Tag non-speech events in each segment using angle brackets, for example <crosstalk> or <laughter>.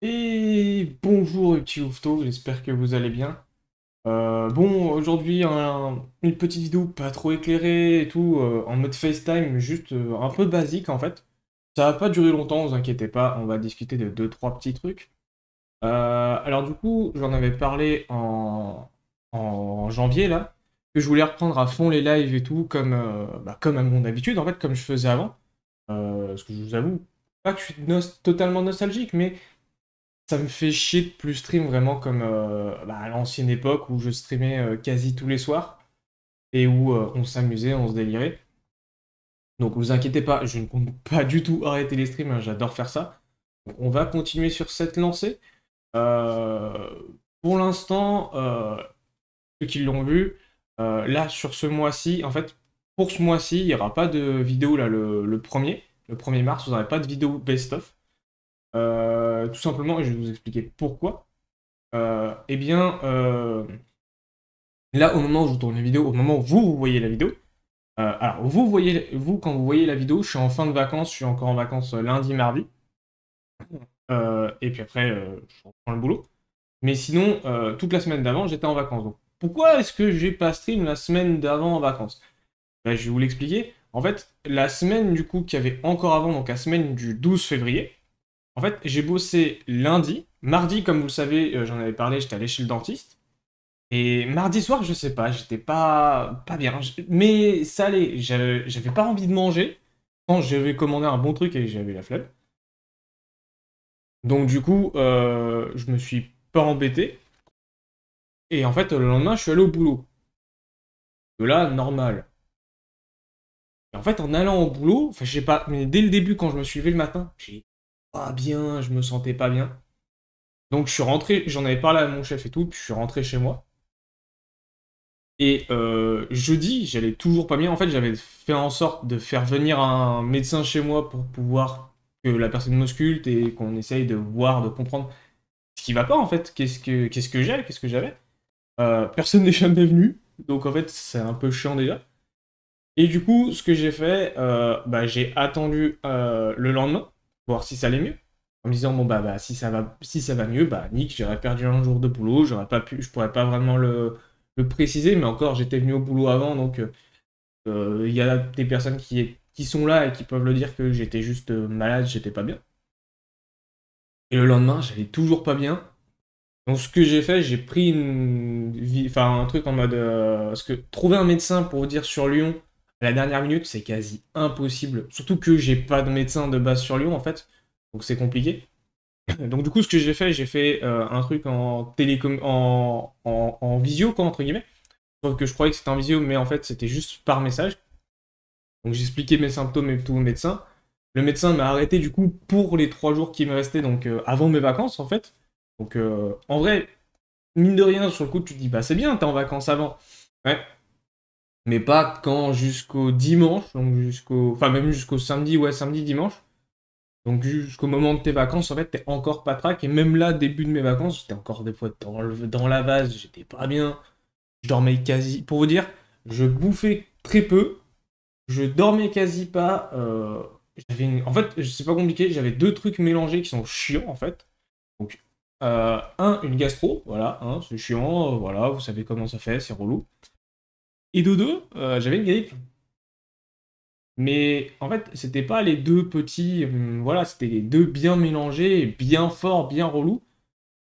Et bonjour les petits j'espère que vous allez bien. Euh, bon, aujourd'hui, une petite vidéo pas trop éclairée et tout, euh, en mode FaceTime, juste euh, un peu basique en fait. Ça va pas durer longtemps, vous inquiétez pas, on va discuter de 2-3 petits trucs. alors du coup, j'en avais parlé en janvier là, que je voulais reprendre à fond les lives et tout, comme, euh, bah, comme à mon habitude, en fait, comme je faisais avant. Euh, parce que je vous avoue, pas que je suis totalement nostalgique, mais ça me fait chier de plus stream vraiment comme euh, bah, à l'ancienne époque où je streamais quasi tous les soirs et où on s'amusait, on se délirait. Donc vous inquiétez pas, je ne compte pas du tout arrêter les streams, hein, j'adore faire ça. on va continuer sur cette lancée. pour l'instant, ceux qui l'ont vu, euh, là, sur ce mois-ci, en fait, pour ce mois-ci, il n'y aura pas de vidéo là, le, 1er, Le 1er mars, vous n'aurez pas de vidéo best-of. Euh, tout simplement, et je vais vous expliquer pourquoi. Euh, eh bien, là, au moment où je vous tourne la vidéo, au moment où vous, voyez la vidéo, alors, vous voyez, vous, quand vous voyez la vidéo, je suis en fin de vacances, je suis encore en vacances lundi, mardi. et puis après, je reprends le boulot. Mais sinon, toute la semaine d'avant, j'étais en vacances. Donc, pourquoi est-ce que j'ai pas stream la semaine d'avant en vacances ben, Je vais vous l'expliquer. En fait, la semaine du coup qu'il y avait encore avant, donc la semaine du 12 février, en fait, j'ai bossé lundi. Mardi, comme vous le savez, euh, j'en avais parlé, j'étais allé chez le dentiste. Et mardi soir, je sais pas, j'étais pas, pas bien. Mais ça allait, j'avais pas envie de manger. Quand j'avais commandé un bon truc et j'avais la flemme. Donc du coup, euh, je me suis pas embêté. Et en fait, le lendemain, je suis allé au boulot. De là, normal. Et en fait, en allant au boulot, enfin, je pas, mais dès le début, quand je me suis levé le matin, j'ai pas bien, je me sentais pas bien. Donc, je suis rentré, j'en avais parlé à mon chef et tout, puis je suis rentré chez moi. Et euh, jeudi, j'allais toujours pas bien. En fait, j'avais fait en sorte de faire venir un médecin chez moi pour pouvoir que la personne m'ausculte et qu'on essaye de voir, de comprendre ce qui va pas en fait, qu'est-ce qu'est-ce que j'ai, qu'est-ce que j'avais. Euh, personne <laughs> n'est jamais venu, donc en fait c'est un peu chiant déjà. Et du coup, ce que j'ai fait, euh, bah, j'ai attendu euh, le lendemain, voir si ça allait mieux. En me disant, bon, bah, bah si, ça va, si ça va mieux, bah, nick, j'aurais perdu un jour de boulot, j'aurais pas pu, je pourrais pas vraiment le, le préciser, mais encore, j'étais venu au boulot avant, donc il y a des personnes qui, qui sont là et qui peuvent le dire que j'étais juste malade, j'étais pas bien. Et le lendemain, j'allais toujours pas bien. Donc ce que j'ai fait, j'ai pris une... enfin, un truc en mode... parce euh, que trouver un médecin pour vous dire sur Lyon à la dernière minute, c'est quasi impossible. Surtout que j'ai pas de médecin de base sur Lyon en fait. Donc c'est compliqué. <clears throat> Donc du coup, ce que j'ai fait, j'ai fait euh, un truc en télécom... en, visio, quoi, entre guillemets. Sauf que je croyais que c'était en visio, mais en fait, c'était juste par message. Donc j'expliquais mes symptômes et tout au médecin. Le médecin m'a arrêté du coup pour les trois jours qui me restaient, donc euh, avant mes vacances en fait. Donc, euh, en vrai, mine de rien, sur le coup, tu te dis, bah c'est bien, t'es en vacances avant. Ouais. Mais pas quand jusqu'au dimanche, donc jusqu'au. Enfin, même jusqu'au samedi, ouais, samedi, dimanche. Donc jusqu'au moment de tes vacances, en fait, t'es encore pas track. Et même là, début de mes vacances, j'étais encore des fois dans, la vase, j'étais pas bien. Je dormais quasi. Pour vous dire, je bouffais très peu. Je dormais quasi pas. Euh, en fait, c'est pas compliqué, j'avais deux trucs mélangés qui sont chiants, en fait. Euh, un, une gastro, voilà, hein, c'est chiant, euh, voilà, vous savez comment ça fait, c'est relou. Et de deux, euh, j'avais une grippe. Mais en fait, c'était pas les deux petits, hum, voilà, c'était les deux bien mélangés, bien forts, bien relous,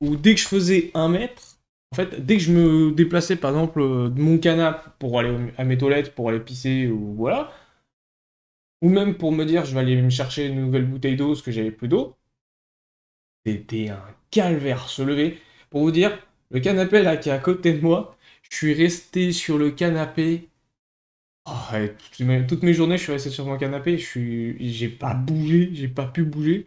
où dès que je faisais un mètre, en fait, dès que je me déplaçais par exemple de mon canapé pour aller à mes toilettes, pour aller pisser, ou voilà, ou même pour me dire je vais aller me chercher une nouvelle bouteille d'eau parce que j'avais plus d'eau, c'était un calvaire se lever. Pour vous dire, le canapé là qui est à côté de moi, je suis resté sur le canapé. Ah, toutes, mes, journées, je suis resté sur mon canapé. Je suis, j'ai pas bougé, j'ai pas pu bouger.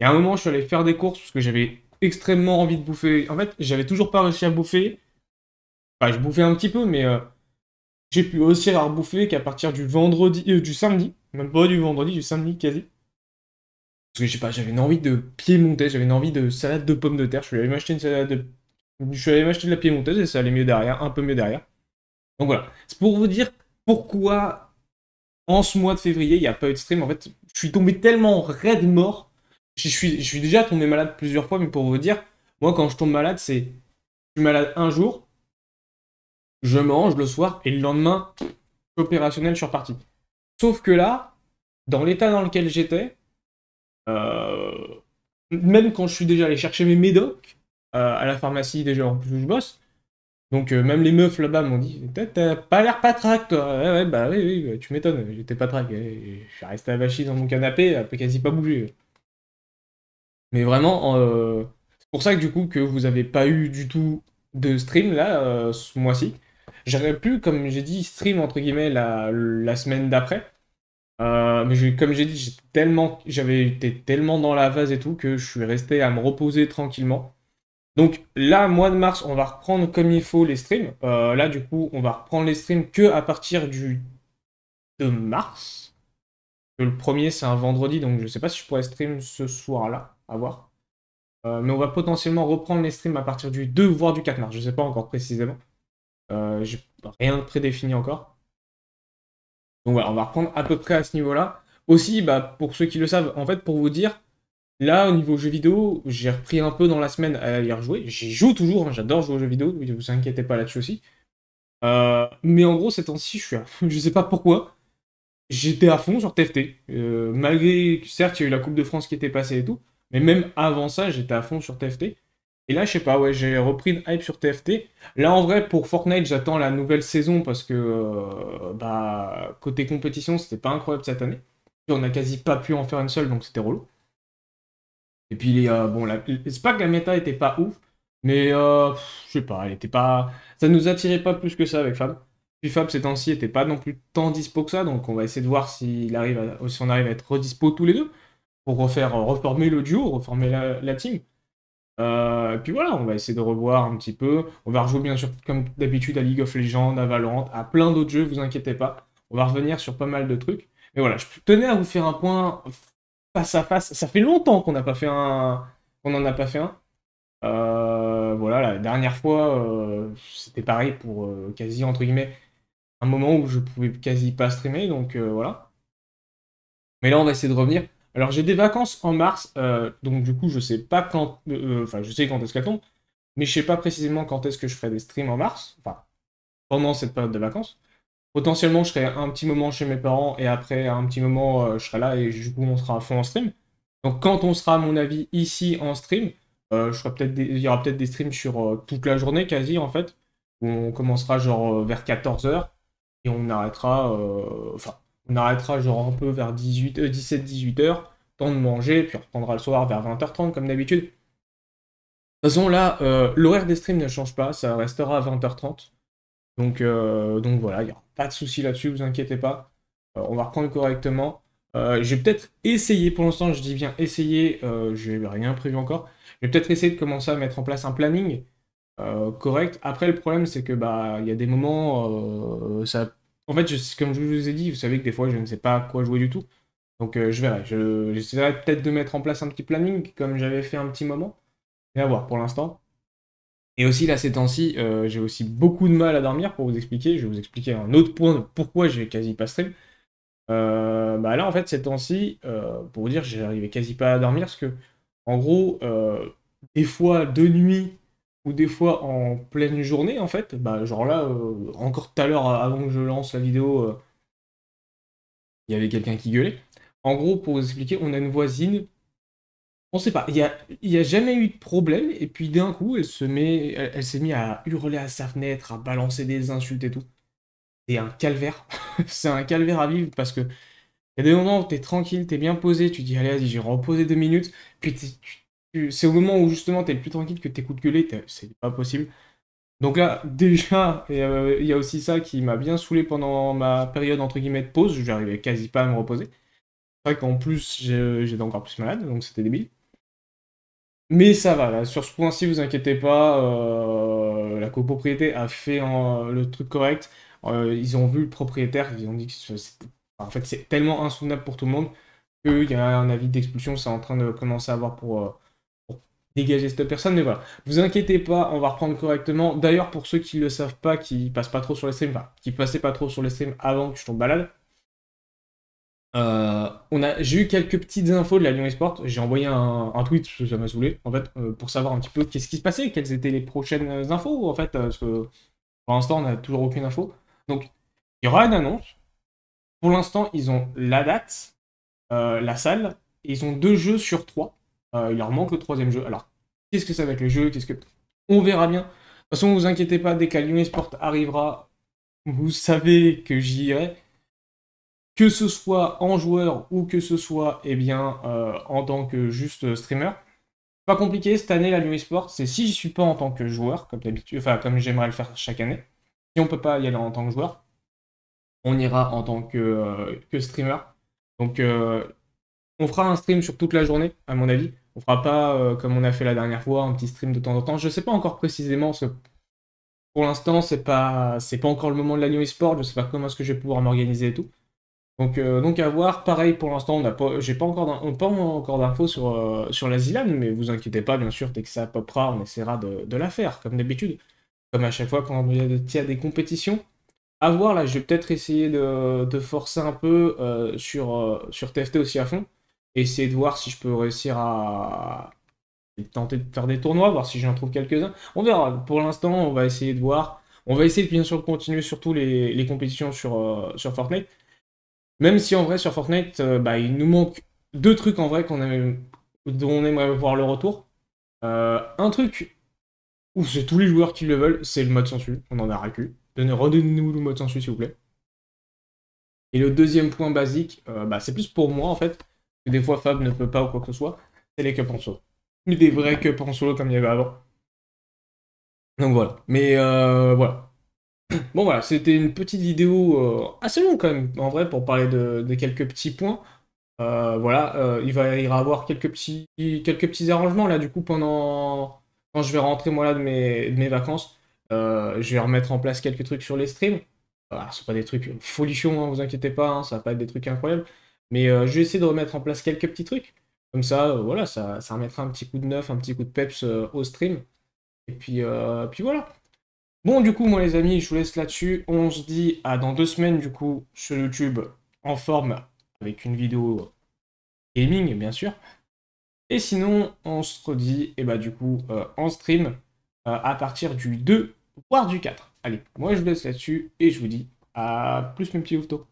Et à un moment, je suis allé faire des courses parce que j'avais extrêmement envie de bouffer. En fait, j'avais toujours pas réussi à bouffer. Enfin, je bouffais un petit peu, mais euh, j'ai pu aussi à rebouffer qu'à partir du vendredi, euh, du samedi, même pas du vendredi, du samedi quasi. Parce que je pas, j'avais une envie de piémontaise, j'avais une envie de salade de pommes de terre. Je suis allé m'acheter une salade de. Je suis allé de la piémontaise et ça allait mieux derrière, un peu mieux derrière. Donc voilà. C'est pour vous dire pourquoi en ce mois de février, il n'y a pas eu de stream. En fait, je suis tombé tellement raide mort. Je suis, je suis déjà tombé malade plusieurs fois, mais pour vous dire, moi quand je tombe malade, c'est. Je suis malade un jour, je mange le soir et le lendemain, opérationnel, je suis reparti. Sauf que là, dans l'état dans lequel j'étais, euh, même quand je suis déjà allé chercher mes médocs euh, à la pharmacie déjà en plus où je bosse, donc euh, même les meufs là-bas m'ont dit t'as pas l'air patraque toi eh ouais, bah oui oui bah, tu m'étonnes j'étais pas patraque eh, je suis resté avachi dans mon canapé quasi pas bougé mais vraiment c'est pour ça que du coup que vous avez pas eu du tout de stream là ce mois-ci j'aurais pu comme j'ai dit stream entre guillemets la semaine d'après euh, mais comme j'ai dit, tellement, j'avais été tellement dans la vase et tout que je suis resté à me reposer tranquillement. Donc là, mois de mars, on va reprendre comme il faut les streams. Euh, là, du coup, on va reprendre les streams que à partir du 2 mars. Le premier, c'est un vendredi, donc je ne sais pas si je pourrais stream ce soir-là, à voir. Euh, mais on va potentiellement reprendre les streams à partir du 2, voire du 4 mars. Je ne sais pas encore précisément. J'ai rien de prédéfini encore. Donc voilà, on va reprendre à peu près à ce niveau-là. Aussi, bah, pour ceux qui le savent, en fait, pour vous dire, là, au niveau jeux vidéo, j'ai repris un peu dans la semaine à y rejouer. J'y joue toujours, hein, j'adore jouer aux jeux vidéo, ne vous inquiétez pas là-dessus aussi. Euh, mais en gros, ces temps-ci, je suis <laughs> je sais pas pourquoi, j'étais à fond sur TFT. Euh, malgré, certes, il y a eu la Coupe de France qui était passée et tout, mais même avant ça, j'étais à fond sur TFT. Et là, je sais pas, ouais, j'ai repris une hype sur TFT. Là, en vrai, pour Fortnite, j'attends la nouvelle saison parce que, euh, bah, côté compétition, c'était pas incroyable cette année. on a quasi pas pu en faire une seule, donc c'était relou. Et puis, euh, bon, la... c'est pas que la méta était pas ouf, mais euh, je sais pas, elle était pas. Ça nous attirait pas plus que ça avec Fab. Puis Fab, ces temps-ci, était pas non plus tant dispo que ça, donc on va essayer de voir si on arrive à être redispo tous les deux pour refaire, reformer le duo, reformer la team. Euh, puis voilà, on va essayer de revoir un petit peu. On va rejouer bien sûr, comme d'habitude, à League of Legends, à Valorant, à plein d'autres jeux, vous inquiétez pas. On va revenir sur pas mal de trucs. Mais voilà, je tenais à vous faire un point face à face. Ça fait longtemps qu'on n'a pas fait un. n'en a pas fait un. Euh, voilà, la dernière fois, euh, c'était pareil pour quasi, entre guillemets, un moment où je pouvais quasi pas streamer, donc voilà. Mais là, on va essayer de revenir. Alors j'ai des vacances en mars, euh, donc du coup je sais pas quand, euh, euh, enfin je sais quand est-ce qu'elle tombe, mais je sais pas précisément quand est-ce que je ferai des streams en mars, enfin pendant cette période de vacances. Potentiellement je serai un petit moment chez mes parents et après un petit moment je serai là et du coup on sera à fond en stream. Donc quand on sera à mon avis ici en stream, il y aura peut-être des streams sur toute la journée quasi en fait. Où on commencera genre vers 14h et on arrêtera. Enfin, on arrêtera genre un peu vers 18, 17-18 h temps de manger, puis on reprendra le soir vers 20h30 comme d'habitude. De toute façon, là, euh, l'horaire des streams ne change pas, ça restera à 20h30. Donc, euh, donc voilà, il n'y aura pas de souci là-dessus, vous inquiétez pas. Euh, on va reprendre correctement. J'ai peut-être essayer, pour l'instant je dis bien essayer, je n'ai rien prévu encore, je peut-être essayer de commencer à mettre en place un planning correct. Après le problème c'est que bah il y a des moments ça en fait, comme je vous ai dit, vous savez que des fois, je ne sais pas à quoi jouer du tout. Donc, euh, je verrai. J'essaierai peut-être de mettre en place un petit planning, comme j'avais fait un petit moment. Mais à voir pour l'instant. Et aussi, là, ces temps-ci, euh, j'ai aussi beaucoup de mal à dormir pour vous expliquer. Je vais vous expliquer un autre point de pourquoi j'ai quasi pas stream. Euh, bah là, en fait, ces temps-ci, pour vous dire, j'arrivais quasi pas à dormir parce que, en gros, des fois, de nuit ou des fois en pleine journée en fait, bah genre là, euh, encore tout à l'heure avant que je lance la vidéo, euh, il y avait quelqu'un qui gueulait. En gros, pour vous expliquer, on a une voisine, on sait pas, il n'y a, y a jamais eu de problème, et puis d'un coup, elle se met, elle, s'est mise à hurler à sa fenêtre, à balancer des insultes et tout. C'est un calvaire, <laughs> c'est un calvaire à vivre parce que il y a des moments où t'es tranquille, t'es bien posé, tu dis allez vas-y, j'ai reposé deux minutes, puis tu c'est au moment où justement t'es le plus tranquille que t'écoutes gueuler, c'est pas possible. Donc là, <laughs> déjà, euh, il y a aussi ça qui m'a bien saoulé pendant ma période entre guillemets de pause, j'arrivais quasi pas à me reposer. C'est vrai qu'en plus, j'étais encore plus malade, donc c'était débile. Mais ça va, là, sur ce point-ci, vous inquiétez pas, euh, la copropriété a fait le truc correct. Euh, ils ont vu le propriétaire, ils ont dit que en fait, c'est tellement insoutenable pour tout le monde qu'il y a un avis d'expulsion, c'est en train de commencer à avoir pour dégager cette personne. Mais voilà, vous inquiétez pas, on va reprendre correctement. D'ailleurs, pour ceux qui ne le savent pas, qui passent pas trop sur les streams, enfin, qui passaient pas trop sur les streams avant que je tombe balade, euh, on j'ai eu quelques petites infos de la Lyon Esport. J'ai envoyé un, tweet parce que ça m'a en fait, euh, pour savoir un petit peu qu'est-ce qui se passait, quelles étaient les prochaines infos, en fait, euh, parce que pour l'instant, on n'a toujours aucune info. Donc, il y aura une annonce. Pour l'instant, ils ont la date, la salle, et ils ont deux jeux sur trois. Euh, il leur manque le troisième jeu. Alors, qu'est-ce que ça va être le jeu Qu'est-ce que On verra bien. De toute façon, vous inquiétez pas, dès la arrivera, vous savez que j'y irai. Que ce soit en joueur ou que ce soit eh bien, euh, en tant que juste streamer. Pas compliqué, cette année, la Sport, c'est si je suis pas en tant que joueur, comme d'habitude, enfin comme j'aimerais le faire chaque année. Si on ne peut pas y aller en tant que joueur, on ira en tant que, euh, que streamer. Donc on fera un stream sur toute la journée, à mon avis. On fera pas, euh, comme on a fait la dernière fois, un petit stream de temps en temps. Je ne sais pas encore précisément, ce... pour l'instant, c'est pas c'est pas encore le moment de la New Esport. Je ne sais pas comment est-ce que je vais pouvoir m'organiser et tout. Donc, euh, donc à voir. Pareil, pour l'instant, on n'a pas, j'ai pas encore, pas encore d'infos sur, euh, sur la Zilan, mais vous inquiétez pas, bien sûr, dès que ça popera, on essaiera de, la faire, comme d'habitude. Comme à chaque fois quand il y a des compétitions, à voir là, je vais peut-être essayer de, forcer un peu sur, sur TFT aussi à fond essayer de voir si je peux réussir à tenter de faire des tournois, voir si j'en trouve quelques-uns. On verra. Pour l'instant, on va essayer de voir. On va essayer de bien sûr continuer surtout les, les compétitions sur, euh, sur Fortnite. Même si en vrai sur Fortnite, euh, bah, il nous manque deux trucs en vrai qu'on dont on aimerait voir le retour. Euh, un truc où c'est tous les joueurs qui le veulent, c'est le mode sensu. On en a racu. Redonnez-nous le mode sensu s'il vous plaît. Et le deuxième point basique, bah, c'est plus pour moi en fait des fois Fab ne peut pas ou quoi que ce soit, c'est les cups en solo. Mais des vrais cups en solo comme il y avait avant. Donc voilà. Mais euh, voilà. <clears throat> Bon voilà, c'était une petite vidéo euh, assez longue quand même, en vrai, pour parler de, quelques petits points. Euh, voilà, il va y avoir quelques petits, quelques petits arrangements là, du coup, pendant quand je vais rentrer moi là de mes, de mes vacances. je vais remettre en place quelques trucs sur les streams. ce sont pas des trucs folichons, hein, vous inquiétez pas, hein. ça va pas être des trucs incroyables. Mais euh, je vais essayer de remettre en place quelques petits trucs. Comme ça, euh, voilà, ça, ça, remettra un petit coup de neuf, un petit coup de peps euh, au stream. Et puis, puis voilà. Bon, du coup, moi les amis, je vous laisse là-dessus. On se dit à dans deux semaines, du coup, sur YouTube, en forme, avec une vidéo gaming, bien sûr. Et sinon, on se redit, et eh ben, du coup, en stream, à partir du 2, voire du 4. Allez, moi je vous laisse là-dessus, et je vous dis à plus mes petits auto.